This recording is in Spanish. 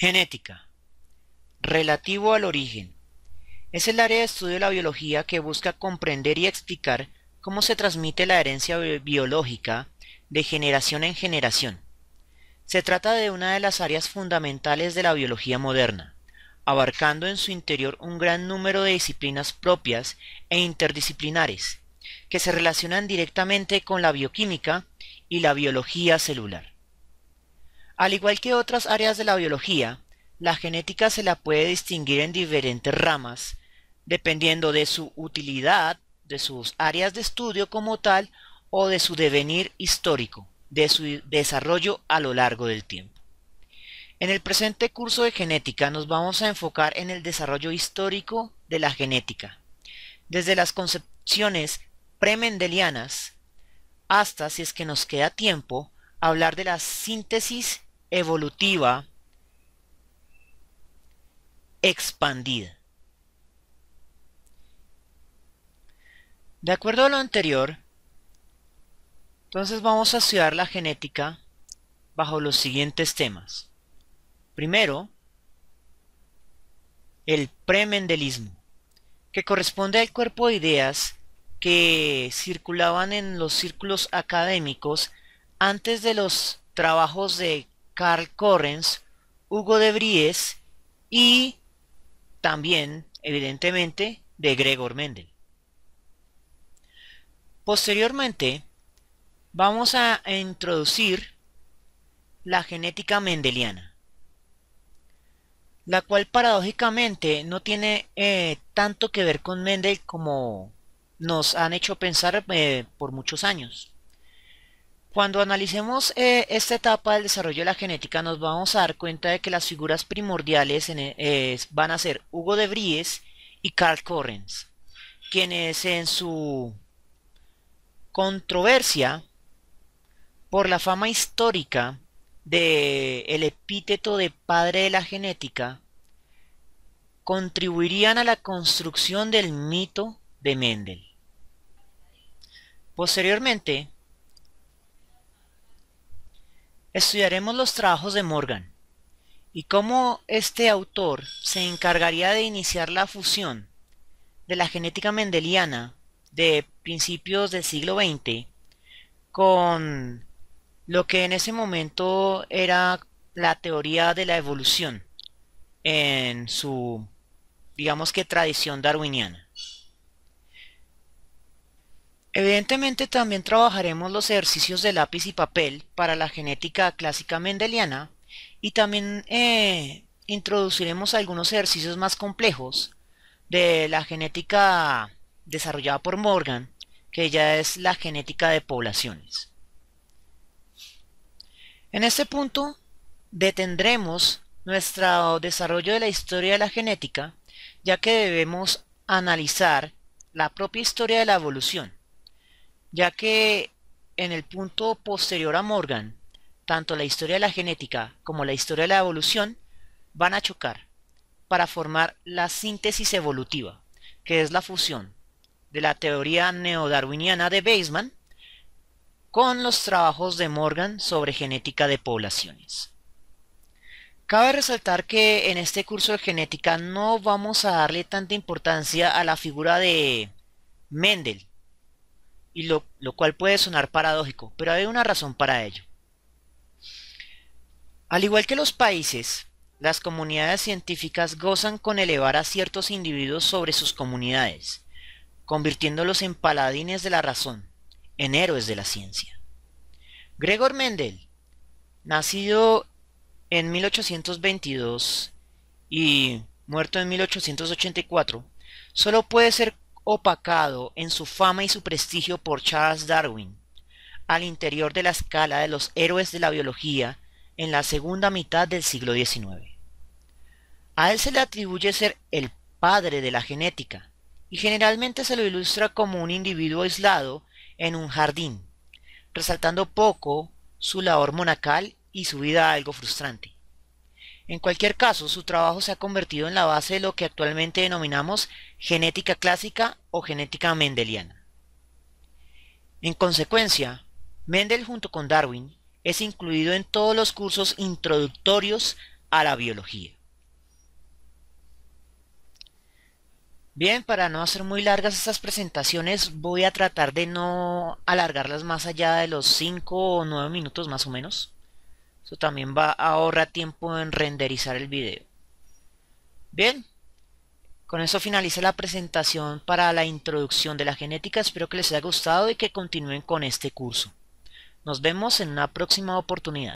Genética. Relativo al origen. Es el área de estudio de la biología que busca comprender y explicar cómo se transmite la herencia biológica de generación en generación. Se trata de una de las áreas fundamentales de la biología moderna, abarcando en su interior un gran número de disciplinas propias e interdisciplinares, que se relacionan directamente con la bioquímica y la biología celular. Al igual que otras áreas de la biología, la genética se la puede distinguir en diferentes ramas, dependiendo de su utilidad, de sus áreas de estudio como tal o de su devenir histórico, de su desarrollo a lo largo del tiempo. En el presente curso de genética nos vamos a enfocar en el desarrollo histórico de la genética, desde las concepciones premendelianas hasta, si es que nos queda tiempo, hablar de la síntesis evolutiva expandida. De acuerdo a lo anterior, entonces vamos a estudiar la genética bajo los siguientes temas. Primero, el premendelismo, que corresponde al cuerpo de ideas que circulaban en los círculos académicos antes de los trabajos de Carl Correns, Hugo de Bries y también, evidentemente, de Gregor Mendel. Posteriormente, vamos a introducir la genética mendeliana, la cual paradójicamente no tiene eh, tanto que ver con Mendel como nos han hecho pensar eh, por muchos años. Cuando analicemos eh, esta etapa del desarrollo de la genética, nos vamos a dar cuenta de que las figuras primordiales eh, van a ser Hugo de Vries y Carl Correns, quienes en su controversia por la fama histórica de el epíteto de padre de la genética contribuirían a la construcción del mito de Mendel. Posteriormente, Estudiaremos los trabajos de Morgan y cómo este autor se encargaría de iniciar la fusión de la genética mendeliana de principios del siglo XX con lo que en ese momento era la teoría de la evolución en su, digamos que, tradición darwiniana. Evidentemente también trabajaremos los ejercicios de lápiz y papel para la genética clásica mendeliana y también eh, introduciremos algunos ejercicios más complejos de la genética desarrollada por Morgan, que ya es la genética de poblaciones. En este punto detendremos nuestro desarrollo de la historia de la genética, ya que debemos analizar la propia historia de la evolución ya que en el punto posterior a Morgan, tanto la historia de la genética como la historia de la evolución van a chocar para formar la síntesis evolutiva, que es la fusión de la teoría neodarwiniana de Baseman con los trabajos de Morgan sobre genética de poblaciones. Cabe resaltar que en este curso de genética no vamos a darle tanta importancia a la figura de Mendel, y lo, lo cual puede sonar paradójico, pero hay una razón para ello. Al igual que los países, las comunidades científicas gozan con elevar a ciertos individuos sobre sus comunidades, convirtiéndolos en paladines de la razón, en héroes de la ciencia. Gregor Mendel, nacido en 1822 y muerto en 1884, solo puede ser opacado en su fama y su prestigio por Charles Darwin, al interior de la escala de los héroes de la biología en la segunda mitad del siglo XIX. A él se le atribuye ser el padre de la genética, y generalmente se lo ilustra como un individuo aislado en un jardín, resaltando poco su labor monacal y su vida algo frustrante. En cualquier caso, su trabajo se ha convertido en la base de lo que actualmente denominamos genética clásica o genética mendeliana. En consecuencia, Mendel junto con Darwin es incluido en todos los cursos introductorios a la biología. Bien, para no hacer muy largas estas presentaciones, voy a tratar de no alargarlas más allá de los 5 o 9 minutos más o menos. Esto también va a ahorrar tiempo en renderizar el video. Bien, con eso finaliza la presentación para la introducción de la genética. Espero que les haya gustado y que continúen con este curso. Nos vemos en una próxima oportunidad.